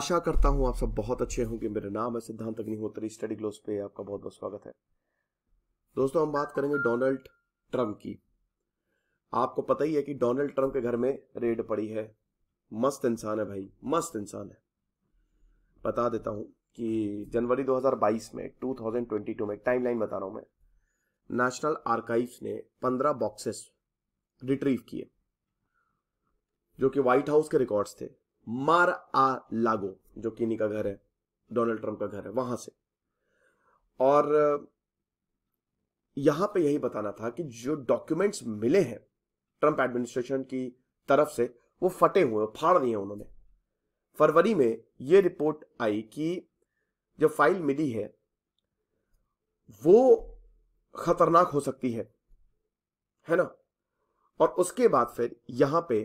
आशा करता हूँ आप सब बहुत अच्छे होंगे मेरा नाम है सिद्धांत अग्निहोत्री स्टडी ग्लोस पे आपका बहुत बहुत स्वागत है दोस्तों हम बात करेंगे डोनाल्ड ट्रम्प की आपको पता ही है कि डोनाल्ड ट्रम्प के घर में रेड पड़ी है मस्त इंसान है भाई मस्त इंसान है बता देता हूँ कि जनवरी 2022 में 2022 में टाइमलाइन बता रहा हूँ मैं नेशनल आर्काइव ने 15 बॉक्सेस रिट्रीव किए जो कि व्हाइट हाउस के रिकॉर्ड्स थे मार आ लागो जो किनी का घर है डोनाल्ड ट्रंप का घर है वहां से और यहां पे यही बताना था कि जो डॉक्यूमेंट्स मिले हैं ट्रंप एडमिनिस्ट्रेशन की तरफ से वो फटे हुए फाड़ दिए उन्होंने फरवरी में ये रिपोर्ट आई कि जो फाइल मिली है वो खतरनाक हो सकती है है ना और उसके बाद फिर यहां पे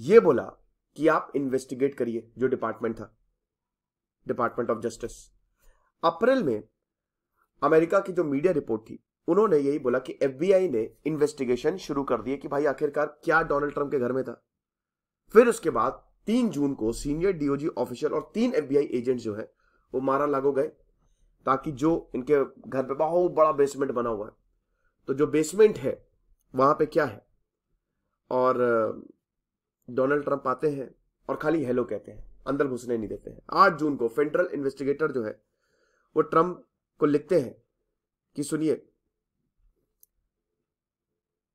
ये बोला कि आप इन्वेस्टिगेट करिए जो डिपार्टमेंट था डिपार्टमेंट ऑफ जस्टिस अप्रैल में अमेरिका की जो मीडिया रिपोर्ट थी उन्होंने यही बोला कि एफबीआई ने इन्वेस्टिगेशन शुरू कर दिया कि भाई आखिरकार क्या डोनाल्ड ट्रंप के घर में था फिर उसके बाद तीन जून को सीनियर डीओजी ऑफिसर और तीन एफबीआई एजेंट जो है वो मारा लागो गए ताकि जो इनके घर पे बहुत बड़ा बेसमेंट बना हुआ है तो जो बेसमेंट है वहां पे क्या है और डोनाल्ड ट्रंप आते हैं और खाली हेलो कहते हैं अंदर घुसने नहीं देते हैं आठ जून को फेडरल इन्वेस्टिगेटर जो है वो ट्रंप को लिखते हैं कि सुनिए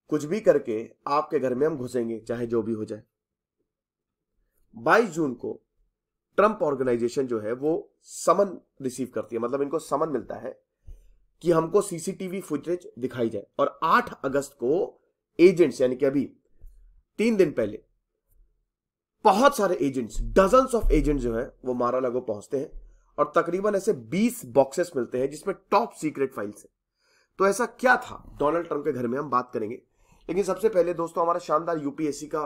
कुछ भी करके आपके घर में हम घुसेंगे चाहे जो भी हो जाए 22 जून को ट्रंप ऑर्गेनाइजेशन जो है वो समन रिसीव करती है मतलब इनको समन मिलता है कि हमको सीसीटीवी फुटेज दिखाई जाए और 8 अगस्त को एजेंट्स यानी कि अभी तीन दिन पहले बहुत सारे एजेंट्स डजन ऑफ एजेंट जो है वो मारा लगो पहुंचते हैं और तकरीबन ऐसे 20 बॉक्सेस मिलते हैं जिसमें टॉप सीक्रेट फाइल्स है तो ऐसा क्या था डोनाल्ड ट्रंप के घर में हम बात करेंगे लेकिन सबसे पहले दोस्तों हमारा शानदार यूपीएससी का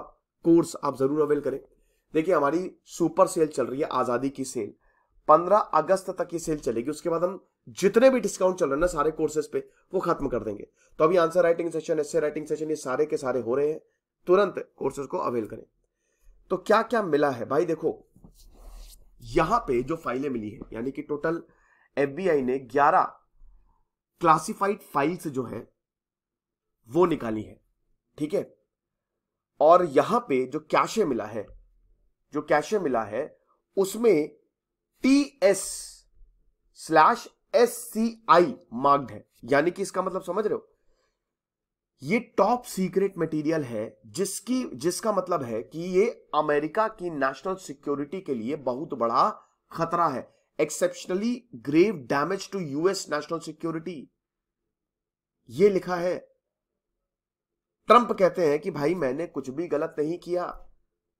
कोर्स आप जरूर अवेल करें देखिए हमारी सुपर सेल चल रही है आजादी की सेल 15 अगस्त तक ये सेल चलेगी उसके बाद हम जितने भी डिस्काउंट चल रहे हैं ना सारे कोर्सेज पे वो खत्म कर देंगे तो अभी answer writing session S writing session ये सारे के सारे हो रहे हैं तुरंत कोर्सेज को अवेल करें तो क्या क्या मिला है भाई देखो यहां पे जो फाइलें मिली है यानी कि टोटल एफबीआई ने 11 क्लासिफाइड फाइल्स जो है वो निकाली है ठीक है और यहां पे जो कैशे मिला है जो कैशे मिला है उसमें T S slash S C I marked है यानी कि इसका मतलब समझ रहे हो ये टॉप सीक्रेट मटेरियल है जिसकी जिसका मतलब है कि ये अमेरिका की नेशनल सिक्योरिटी के लिए बहुत बड़ा खतरा है exceptionally grave damage to US national security ये लिखा है ट्रंप कहते हैं कि भाई मैंने कुछ भी गलत नहीं किया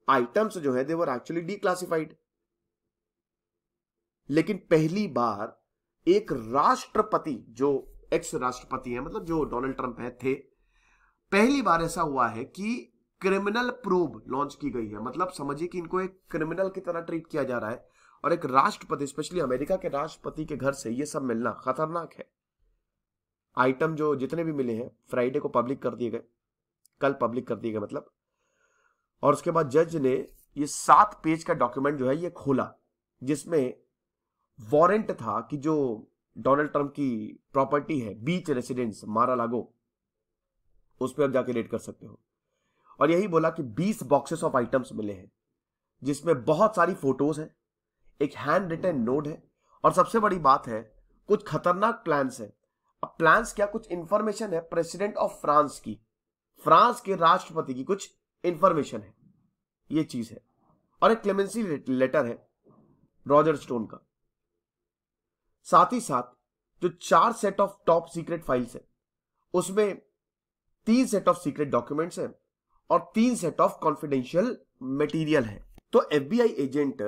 आइटम्स जो है देवर एक्चुअली डीक्लासिफाइड लेकिन पहली बार एक राष्ट्रपति जो एक्स राष्ट्रपति है मतलब जो डोनाल्ड ट्रंप है थे पहली बार ऐसा हुआ है कि क्रिमिनल प्रोब लॉन्च की गई है मतलब समझिए कि इनको एक क्रिमिनल की तरह ट्रीट किया जा रहा है और एक राष्ट्रपति स्पेशली अमेरिका के राष्ट्रपति के घर से ये सब मिलना खतरनाक है आइटम जो जितने भी मिले हैं फ्राइडे को पब्लिक कर दिए गए कल पब्लिक कर दिए गए मतलब और उसके बाद जज ने ये सात पेज का डॉक्यूमेंट जो है ये खोला जिसमें वारंट था कि जो डोनाल्ड ट्रंप की प्रॉपर्टी है बीच रेसिडेंस मारा लागो उस पर आप जाके रेट कर सकते हो और यही बोला कि 20 बॉक्सेस ऑफ आइटम्स मिले हैं जिसमें बहुत सारी फोटोज हैं एक हैंड रिटन नोट है और सबसे बड़ी बात है कुछ खतरनाक प्लान्स हैं अब प्लान्स क्या कुछ इंफॉर्मेशन है प्रेसिडेंट ऑफ फ्रांस की फ्रांस के राष्ट्रपति की कुछ इंफॉर्मेशन है ये चीज है और एक क्लेमेंसी लेटर है रॉजर स्टोन का साथ ही साथ जो चार set of top secret files है उसमें तीन सेट ऑफ सीक्रेट डॉक्यूमेंट्स हैं और तीन सेट ऑफ कॉन्फिडेंशियल मटेरियल है तो एफबीआई एजेंट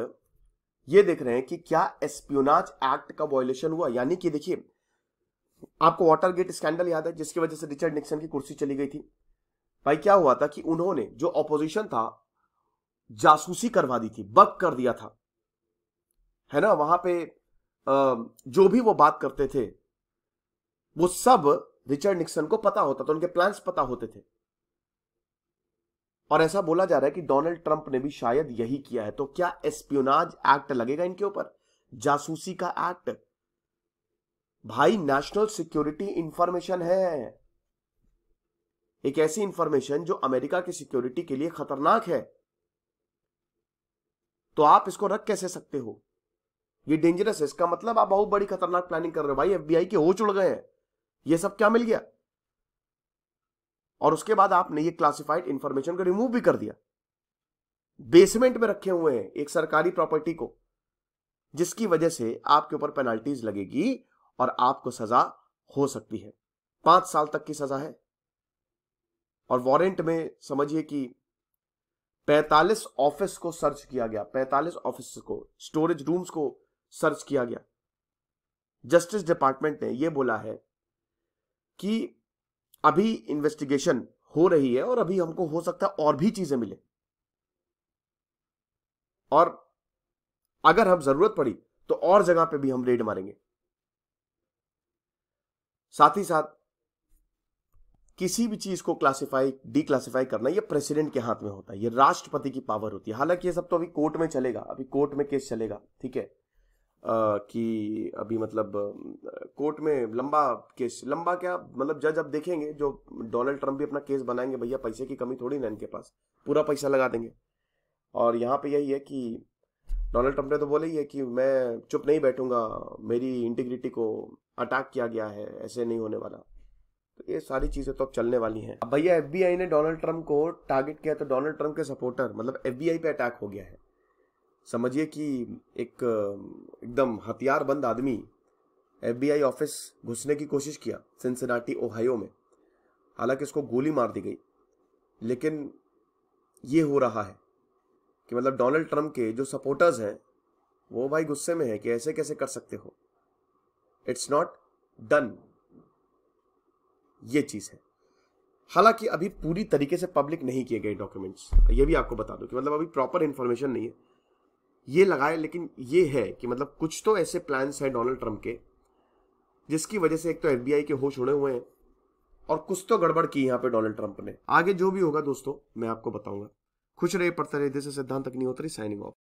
ये देख रहे हैं कि क्या एस्पियोनाज एक्ट का वॉयलेशन हुआ यानी कि देखिए आपको वाटर गेट स्कैंडल याद है जिसकी वजह से रिचर्ड निक्सन की कुर्सी चली गई थी भाई क्या हुआ था कि उन्होंने जो ऑपोजिशन था जासूसी करवा दी थी बक कर दिया था है ना वहां पे जो भी वो बात करते थे वो सब रिचर्ड निक्सन को पता होता था उनके प्लान्स पता होते थे और ऐसा बोला जा रहा है कि डोनाल्ड ट्रंप ने भी शायद यही किया है तो क्या एस्पियोनाज एक्ट लगेगा इनके ऊपर जासूसी का एक्ट भाई नेशनल सिक्योरिटी इंफॉर्मेशन है एक ऐसी इंफॉर्मेशन जो अमेरिका की सिक्योरिटी के लिए खतरनाक है तो आप इसको रख कैसे सकते हो ये डेंजरस है इसका मतलब आप बहुत बड़ी खतरनाक प्लानिंग कर रहे हो भाई एफबीआई के होश उड़ गए हैं ये सब क्या मिल गया और उसके बाद आपने ये क्लासिफाइड इंफॉर्मेशन को रिमूव भी कर दिया बेसमेंट में रखे हुए हैं एक सरकारी प्रॉपर्टी को जिसकी वजह से आपके ऊपर पेनाल्टीज लगेगी और आपको सजा हो सकती है पांच साल तक की सजा है और वारंट में समझिए कि 45 ऑफिस को सर्च किया गया 45 ऑफिस को स्टोरेज रूम्स को सर्च किया गया जस्टिस डिपार्टमेंट ने यह बोला है कि अभी इन्वेस्टिगेशन हो रही है और अभी हमको हो सकता है और भी चीजें मिले और अगर हम जरूरत पड़ी तो और जगह पे भी हम रेड मारेंगे साथ ही साथ किसी भी चीज को क्लासिफाई डीक्लासिफाई करना ये प्रेसिडेंट के हाथ में होता है ये राष्ट्रपति की पावर होती है हालांकि ये सब तो अभी कोर्ट में चलेगा अभी कोर्ट में केस चलेगा ठीक है कि अभी मतलब कोर्ट में लंबा केस लंबा क्या मतलब जज अब देखेंगे जो डोनाल्ड ट्रंप भी अपना केस बनाएंगे भैया पैसे की कमी थोड़ी ना इनके पास पूरा पैसा लगा देंगे और यहाँ पे यही है कि डोनाल्ड ट्रंप ने तो बोला ही है कि मैं चुप नहीं बैठूंगा मेरी इंटीग्रिटी को अटैक किया गया है ऐसे नहीं होने वाला तो ये सारी चीज़ें तो अब चलने वाली हैं भैया एफ ने डोनाल्ड ट्रंप को टारगेट किया तो डोनाल्ड ट्रंप के सपोर्टर मतलब एफ पे अटैक हो गया है समझिए कि एक एकदम हथियारबंद आदमी एफबीआई ऑफिस घुसने की कोशिश किया सिंसिनाटी ओहायो में हालांकि उसको गोली मार दी गई लेकिन ये हो रहा है कि मतलब डोनाल्ड ट्रंप के जो सपोर्टर्स हैं वो भाई गुस्से में है कि ऐसे कैसे कर सकते हो इट्स नॉट डन ये चीज है हालांकि अभी पूरी तरीके से पब्लिक नहीं किए गए डॉक्यूमेंट्स ये भी आपको बता दो कि मतलब अभी प्रॉपर इन्फॉर्मेशन नहीं है ये लगाए लेकिन ये है कि मतलब कुछ तो ऐसे प्लान्स हैं डोनाल्ड ट्रंप के जिसकी वजह से एक तो एफबीआई के होश उड़े हुए हैं और कुछ तो गड़बड़ की यहाँ पे डोनाल्ड ट्रंप ने आगे जो भी होगा दोस्तों मैं आपको बताऊंगा खुश रहे पड़ता रहे जैसे सिद्धांत रही साइनिंग ऑफ